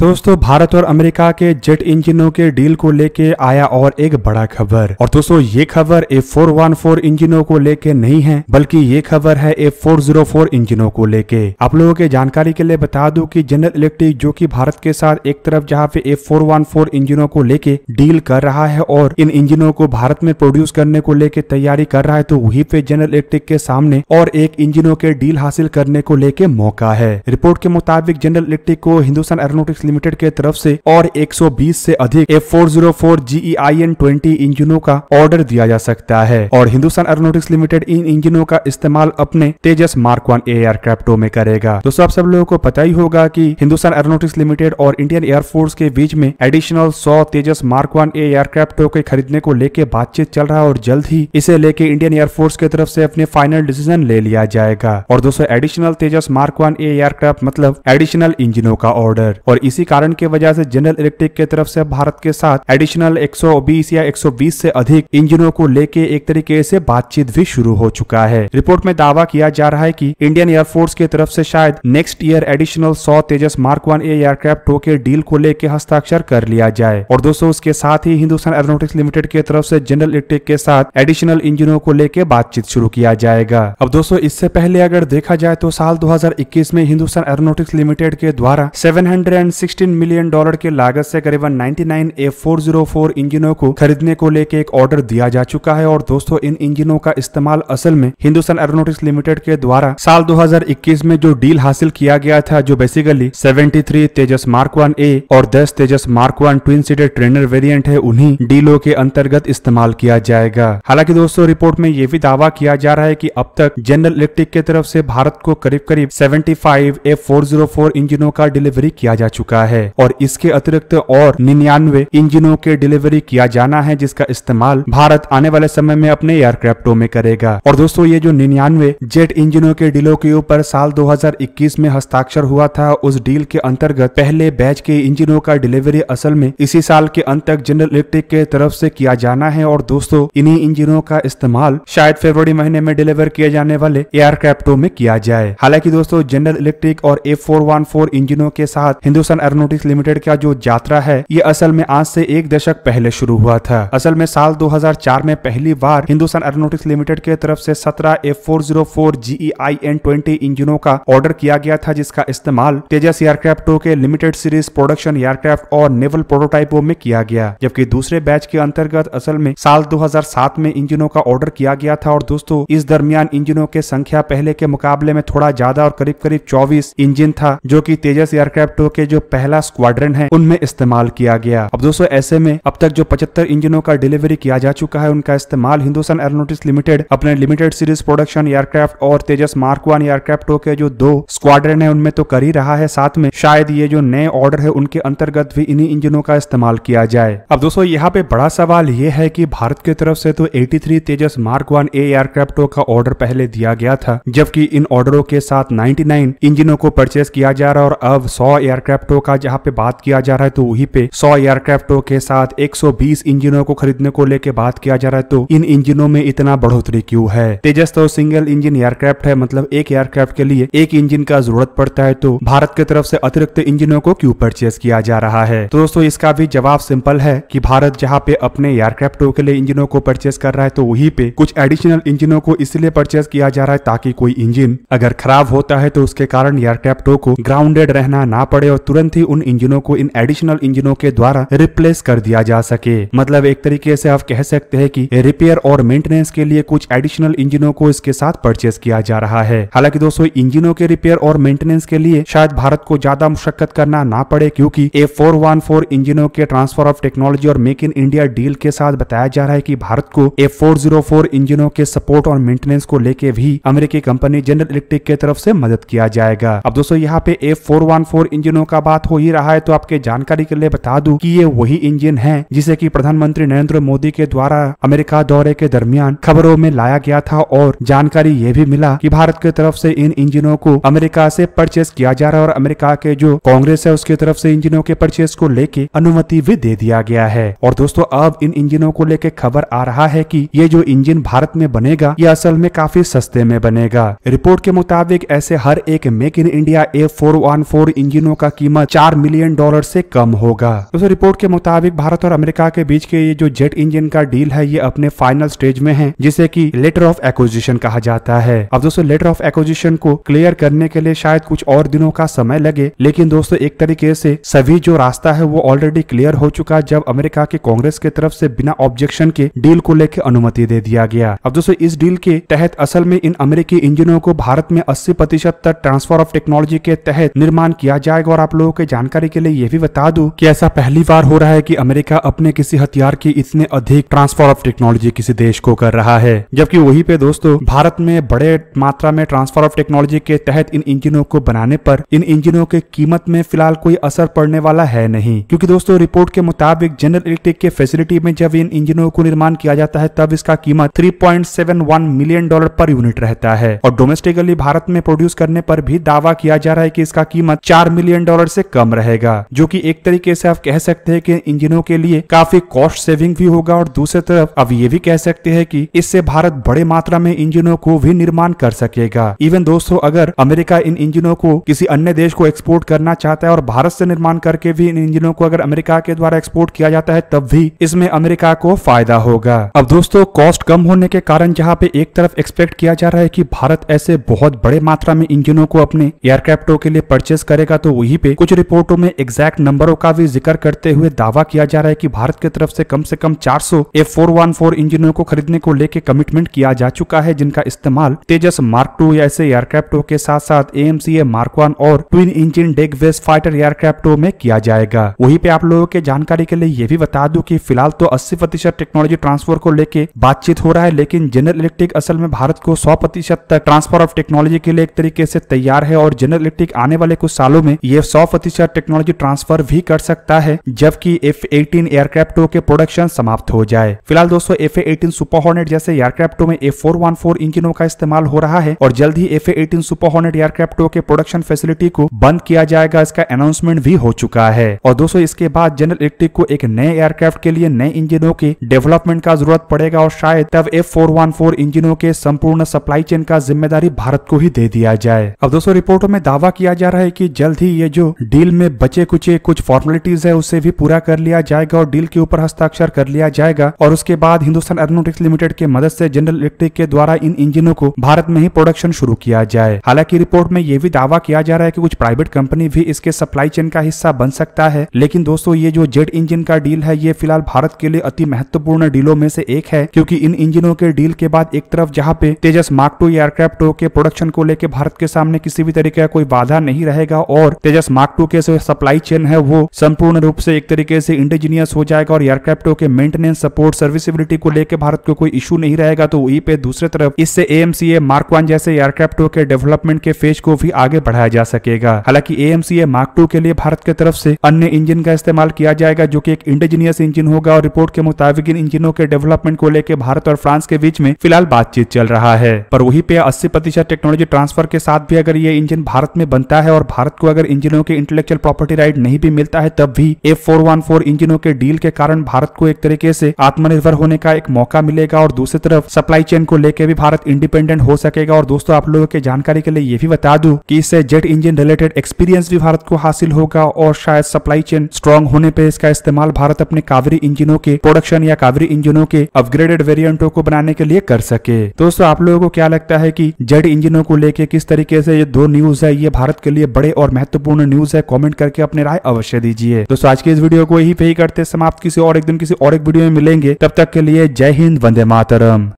दोस्तों भारत और अमेरिका के जेट इंजनों के डील को लेके आया और एक बड़ा खबर और दोस्तों ये खबर ए फोर वन फोर इंजिनों को लेके नहीं है बल्कि ये खबर है ए फोर जीरो फोर इंजिनों को लेके आप लोगों के जानकारी के लिए बता दूं कि जनरल इलेक्ट्रिक जो कि भारत के साथ एक तरफ जहां पे ए फोर वन फोर इंजिनों को लेके डील कर रहा है और इन इंजिनों को भारत में प्रोड्यूस करने को लेके तैयारी कर रहा है तो वही पे जनरल इलेक्ट्रिक के सामने और एक इंजिनों के डील हासिल करने को लेके मौका है रिपोर्ट के मुताबिक जनरल इलेक्ट्रिक को हिंदुस्तान एरोनोटिक्स लिमिटेड के तरफ से और 120 से अधिक F four zero four GE I N twenty इंजनों का ऑर्डर दिया जा सकता है और हिंदुस्तान एरोनोटिक्स लिमिटेड इन इंजनों का इस्तेमाल अपने तेजस मार्क वन एयरक्राफ्टों में करेगा तो सब सब लोगों को पता ही होगा की हिंदुस्तान एरोनोटिक्स लिमिटेड और इंडियन एयरफोर्स के बीच में एडिशनल सौ तेजस मार्क वन एयरक्राफ्टों के खरीदने को लेकर बातचीत चल रहा है और जल्द ही इसे लेके इंडियन एयरफोर्स की तरफ से अपने फाइनल डिसीजन ले लिया जाएगा और दोस्तों additional Tejas mark one aircraft मतलब एडिशनल इंजनों का ऑर्डर और इस इसी कारण की वजह से जनरल इलेक्ट्रिक के तरफ से भारत के साथ एडिशनल 120 या 120 से अधिक इंजनों को लेके एक तरीके से बातचीत भी शुरू हो चुका है रिपोर्ट में दावा किया जा रहा है कि इंडियन एयरफोर्स की तरफ से शायद नेक्स्ट ईयर एडिशनल सौ तेजस मार्क वन एयरक्राफ्ट टो के डील को लेकर हस्ताक्षर कर लिया जाए और दोस्तों उसके साथ ही हिंदुस्तान एरोनोटिक्स लिमिटेड की तरफ ऐसी जनरल इलेक्ट्रिक के साथ एडिशनल इंजनों को लेकर बातचीत शुरू किया जाएगा अब दोस्तों इससे पहले अगर देखा जाए तो साल दो में हिंदुस्तान एरोनोटिक्स लिमिटेड के द्वारा सेवन 16 मिलियन डॉलर के लागत से करीबन 99 F404 इंजनों को खरीदने को लेकर एक ऑर्डर दिया जा चुका है और दोस्तों इन इंजनों का इस्तेमाल असल में हिंदुस्तान एरोनोटिक्स लिमिटेड के द्वारा साल 2021 में जो डील हासिल किया गया था जो basically 73 Tejas mark one A और 10 Tejas mark one twin seated trainer variant है उन्हीं डीलों के अंतर्गत इस्तेमाल किया जाएगा हालांकि दोस्तों रिपोर्ट में यह भी दावा किया जा रहा है की अब तक जनरल इलेक्ट्रिक के तरफ से भारत को करीब करीब सेवेंटी फाइव इंजनों का डिलीवरी किया जा चुका चुका है और इसके अतिरिक्त और निन्यानवे इंजनों के डिलीवरी किया जाना है जिसका इस्तेमाल भारत आने वाले समय में अपने एयरक्राफ्टों में करेगा और दोस्तों ये जो निन्यानवे जेट इंजनों के डीलों के ऊपर साल 2021 में हस्ताक्षर हुआ था उस डील के अंतर्गत पहले बैच के इंजनों का डिलीवरी असल में इसी साल के अंत तक जनरल इलेक्ट्रिक के तरफ से किया जाना है और दोस्तों इन्हीं इंजनों का इस्तेमाल शायद फरवरी महीने में डिलीवर किए जाने वाले एयरक्राफ्टों में किया जाए हालांकि दोस्तों जनरल इलेक्ट्रिक और ए इंजनों के साथ हिंदुस्तान एरोनोटिक्स लिमिटेड का जो यात्रा है ये असल में आज से एक दशक पहले शुरू हुआ था असल में साल 2004 में पहली बार हिंदुस्तान एरोनोटिक्स लिमिटेड के तरफ से 17 F four zero four GE I N twenty इंजिनों का ऑर्डर किया गया था जिसका इस्तेमाल तेजस एयरक्राफ्ट टू के लिमिटेड सीरीज प्रोडक्शन एयरक्राफ्ट और नेवल प्रोटोटाइपो में किया गया जबकि दूसरे बैच के अंतर्गत असल में साल दो में इंजिनों का ऑर्डर किया गया था और दोस्तों इस दरमियान इंजिनों के संख्या पहले के मुकाबले में थोड़ा ज्यादा और करीब करीब चौबीस इंजिन था जो की तेजस एयरक्राफ्ट टू के जो पहला स्क्वाड्रन है उनमें इस्तेमाल किया गया अब दोस्तों ऐसे में अब तक जो पचहत्तर इंजनों का डिलीवरी किया जा चुका है उनका इस्तेमाल हिंदुस्तान एरोनोटिक्स लिमिटेड अपने लिमिटेड सीरीज प्रोडक्शन एयरक्राफ्ट और तेजस मार्क वन एयरक्राफ्टों के जो दो स्क्वाड्रन है उनमें तो कर ही रहा है साथ में शायद ये जो नए ऑर्डर है उनके अंतर्गत भी इन्हीं इंजनों का इस्तेमाल किया जाए अब दोस्तों यहाँ पे बड़ा सवाल ये है कि भारत की तरफ से तो 83 तेजस मार्क वन ए एयरक्राफ्टों का ऑर्डर पहले दिया गया था जबकि इन ऑर्डरों के साथ 99 इंजनों को परचेस किया जा रहा और अब सौ एयरक्राफ्टों का जहाँ पे बात किया जा रहा है तो वहीं पे सौ एयरक्राफ्टों के साथ 120 इंजनों को खरीदने को लेकर बात किया जा रहा है तो इन इंजनों में इतना बढ़ोतरी क्यों है तेजस तो सिंगल इंजन एयरक्राफ्ट है मतलब एक एयरक्राफ्ट के लिए एक इंजन का जरूरत पड़ता है तो भारत की तरफ से अतिरिक्त इंजनों को क्यों परचेज किया जा रहा है तो दोस्तों इसका भी जवाब सिंपल है की भारत जहाँ पे अपने एयरक्राफ्टों के लिए इंजनों को परचेज कर रहा है तो वहीं पे कुछ एडिशनल इंजनों को इसलिए परचेज किया जा रहा है ताकि कोई इंजन अगर खराब होता है तो उसके कारण एयरक्राफ्टों को ग्राउंडेड रहना ना पड़े और तुरंत तुरंत थी उन इंजनों को इन एडिशनल इंजनों के द्वारा रिप्लेस कर दिया जा सके मतलब एक तरीके से आप कह सकते हैं कि रिपेयर और मेंटेनेंस के लिए कुछ एडिशनल इंजनों को इसके साथ परचेस किया जा रहा है हालांकि दोस्तों इंजनों के रिपेयर और मेंटेनेंस के लिए शायद भारत को ज्यादा मुशक्कत करना ना पड़े क्योंकि ए फोर इंजनों के ट्रांसफर ऑफ टेक्नोलॉजी और मेक इन इंडिया डील के साथ बताया जा रहा है की भारत को ए फोर इंजनों के सपोर्ट और मेंटेनेंस को लेके भी अमेरिकी कंपनी जनरल इलेक्ट्रिक के तरफ ऐसी मदद किया जाएगा अब दोस्तों यहाँ पे ए फोर इंजनों का बात बात हो ही रहा है तो आपके जानकारी के लिए बता दूं कि ये वही इंजन है जिसे कि प्रधानमंत्री नरेंद्र मोदी के द्वारा अमेरिका दौरे के दरमियान खबरों में लाया गया था और जानकारी ये भी मिला कि भारत की तरफ से इन इंजनों को अमेरिका से परचेस किया जा रहा है और अमेरिका के जो कांग्रेस है उसकी तरफ से इंजिनों के परचेस को लेके अनुमति भी दे दिया गया है और दोस्तों अब इन इंजिनों को लेके खबर आ रहा है की ये जो इंजिन भारत में बनेगा ये असल में काफी सस्ते में बनेगा रिपोर्ट के मुताबिक ऐसे हर एक make in India A four इंजिनों का कीमत चार मिलियन डॉलर से कम होगा दोस्तों रिपोर्ट के मुताबिक भारत और अमेरिका के बीच के ये जो जेट इंजन का डील है ये अपने फाइनल स्टेज में है जिसे की लेटर ऑफ एक्विजिशन कहा जाता है अब दोस्तों लेटर ऑफ एक्विजिशन को क्लियर करने के लिए शायद कुछ और दिनों का समय लगे लेकिन दोस्तों एक तरीके से सभी जो रास्ता है वो ऑलरेडी क्लियर हो चुका जब अमेरिका के कांग्रेस के तरफ से बिना ऑब्जेक्शन के डील को लेकर अनुमति दे दिया गया अब दोस्तों इस डील के तहत असल में इन अमेरिकी इंजनों को भारत में अस्सी प्रतिशत तक ट्रांसफर ऑफ टेक्नोलॉजी के तहत निर्माण किया जाएगा और आप लोगों के जानकारी के लिए यह भी बता दू की ऐसा पहली बार हो रहा है की अमेरिका अपने किसी हथियार की इतने अधिक ट्रांसफर ऑफ टेक्नोलॉजी किसी देश को कर रहा है जबकि वही पे दोस्तों भारत में बड़े मात्रा में ट्रांसफर ऑफ टेक्नोलॉजी के तहत इन इंजिनों को बनाने पर इन इंजिनों के कीमत में फिलहाल कोई असर पड़ने वाला है नहीं क्योंकि दोस्तों रिपोर्ट के मुताबिक जनरल इलेक्ट्रिक के फैसिलिटी में जब इन इंजिनों को निर्माण किया जाता है तब इसका कीमत 3.71 मिलियन डॉलर पर यूनिट रहता है और डोमेस्टिकली भारत में प्रोड्यूस करने पर भी दावा किया जा रहा है की इसका कीमत चार मिलियन डॉलर से कम रहेगा जो कि एक तरीके से आप कह सकते हैं कि इंजनों के लिए काफी कॉस्ट सेविंग भी होगा और दूसरी तरफ अब ये भी कह सकते हैं कि इससे भारत बड़े मात्रा में इंजनों को भी निर्माण कर सकेगा इवन दोस्तों अगर अमेरिका इन इंजनों को किसी अन्य देश को एक्सपोर्ट करना चाहता है और भारत से निर्माण करके भी इन इंजनों को अगर अमेरिका के द्वारा एक्सपोर्ट किया जाता है तब भी इसमें अमेरिका को फायदा होगा अब दोस्तों कॉस्ट कम होने के कारण जहाँ पे एक तरफ एक्सपेक्ट किया जा रहा है की भारत ऐसे बहुत बड़े मात्रा में इंजनों को अपने एयरक्राफ्टों के लिए परचेस करेगा तो वही पे कुछ रिपोर्टों में एग्जैक्ट नंबरों का भी जिक्र करते हुए दावा किया जा रहा है कि भारत की तरफ से कम से कम 400 एफ फोर फोर इंजनों को खरीदने को लेकर कमिटमेंट किया जा चुका है जिनका इस्तेमाल तेजस मार्क टू ऐसे एयरक्राफ्टो के साथ साथ A M C A mark one और twin engine deck based fighter एयरक्राफ्टो में किया जाएगा वही पे आप लोगों के जानकारी के लिए ये भी बता दूं कि फिलहाल तो 80 प्रतिशत टेक्नोलॉजी ट्रांसफर को लेकर बातचीत हो रहा है लेकिन जनरल इलेक्ट्रिक असल में भारत को 100 प्रतिशत तक ट्रांसफर ऑफ टेक्नोलॉजी के लिए एक तरीके से तैयार है और जनरल इलेक्ट्रिक आने वाले कुछ सालों में ये सौ साउथ टेक्नोलॉजी ट्रांसफर भी कर सकता है जबकि एफ एटीन एयरक्राफ्टो के प्रोडक्शन समाप्त हो जाए फिलहाल दोस्तों एफ एटीन सुपर हॉर्नेट जैसे एयरक्राफ्ट में एफ फोर वन फोर इंजिनों का इस्तेमाल हो रहा है और जल्द ही एफ एटीन सुपर हॉर्नेट एयरक्राफ्टो के प्रोडक्शन फैसिलिटी को बंद किया जाएगा इसका अनाउंसमेंट भी हो चुका है और दोस्तों इसके बाद जनरल इलेक्ट्रिक को एक नए एयरक्राफ्ट के लिए नए इंजिनों के डेवलपमेंट का जरूरत पड़ेगा और शायद तब एफ फोर वन फोर इंजिनों के संपूर्ण सप्लाई चेन का जिम्मेदारी भारत को ही दे दिया जाए अब दोस्तों रिपोर्टों में दावा किया जा रहा है की जल्द ही ये जो डील में बचे कुचे कुछ फॉर्मेलिटीज है उसे भी पूरा कर लिया जाएगा और डील के ऊपर हस्ताक्षर कर लिया जाएगा और उसके बाद हिंदुस्तान एरोनोटिक्स लिमिटेड के मदद से जनरल इलेक्ट्रिक के द्वारा इन इंजनों को भारत में ही प्रोडक्शन शुरू किया जाए हालांकि रिपोर्ट में यह भी दावा किया जा रहा है कि कुछ प्राइवेट कंपनी भी इसके सप्लाई चेन का हिस्सा बन सकता है लेकिन दोस्तों ये जो जेट इंजन का डील है ये फिलहाल भारत के लिए अति महत्वपूर्ण डीलों में से एक है क्योंकि इन इंजिनों के डील के बाद एक तरफ जहाँ पे तेजस मार्क टू एयरक्राफ्ट के प्रोडक्शन को लेकर भारत के सामने किसी भी तरीके का कोई बाधा नहीं रहेगा और तेजस मार्क टू के सप्लाई चेन है वो संपूर्ण रूप से एक तरीके से इंडिजीनियस हो जाएगा और एयरक्राफ्टो के मेंटेनेंस सपोर्ट सर्विसबिलिटी को लेकर भारत को कोई इशू नहीं रहेगा तो वहीं पे दूसरे तरफ इससे एएमसीए मार्क वन जैसे एयरक्राफ्टों के डेवलपमेंट के फेज को भी आगे बढ़ाया जा सकेगा हालांकि एएमसीए मार्क टू के लिए भारत की तरफ से अन्य इंजन का इस्तेमाल किया जाएगा जो की एक इंडिजीनियस इंजन होगा और रिपोर्ट के मुताबिक इन इंजनों के डेवलपमेंट को लेकर भारत और फ्रांस के बीच में फिलहाल बातचीत चल रहा है पर वही पे अस्सी टेक्नोलॉजी ट्रांसफर के साथ भी अगर ये इंजन भारत में बनता है और भारत को अगर इंजनों के इंटेलेक्चुअल प्रॉपर्टी राइट नहीं भी मिलता है तब भी एफ फोर इंजनों के डील के कारण भारत को एक तरीके से आत्मनिर्भर होने का एक मौका मिलेगा और दूसरी तरफ सप्लाई चेन को लेकर भी भारत इंडिपेंडेंट हो सकेगा और दोस्तों आप लोगों के जानकारी के लिए ये भी बता दू की इससे जेट इंजन रिलेटेड एक्सपीरियंस भी भारत को हासिल होगा और शायद सप्लाई चेन स्ट्रांग होने पर इसका इस्तेमाल भारत अपने कावेरी इंजिनों के प्रोडक्शन या कावेरी इंजिनों के अपग्रेडेड वेरियंटो को बनाने के लिए कर सके दोस्तों आप लोगों को क्या लगता है की जेट इंजिनों को लेके किस तरीके से ये दो न्यूज है ये भारत के लिए बड़े और महत्वपूर्ण न्यूज से कॉमेंट करके अपने राय अवश्य दीजिए दोस्तों आज की इस वीडियो को यही पे ही करते समाप्त किसी और एक दिन किसी और एक वीडियो में मिलेंगे तब तक के लिए जय हिंद वंदे मातरम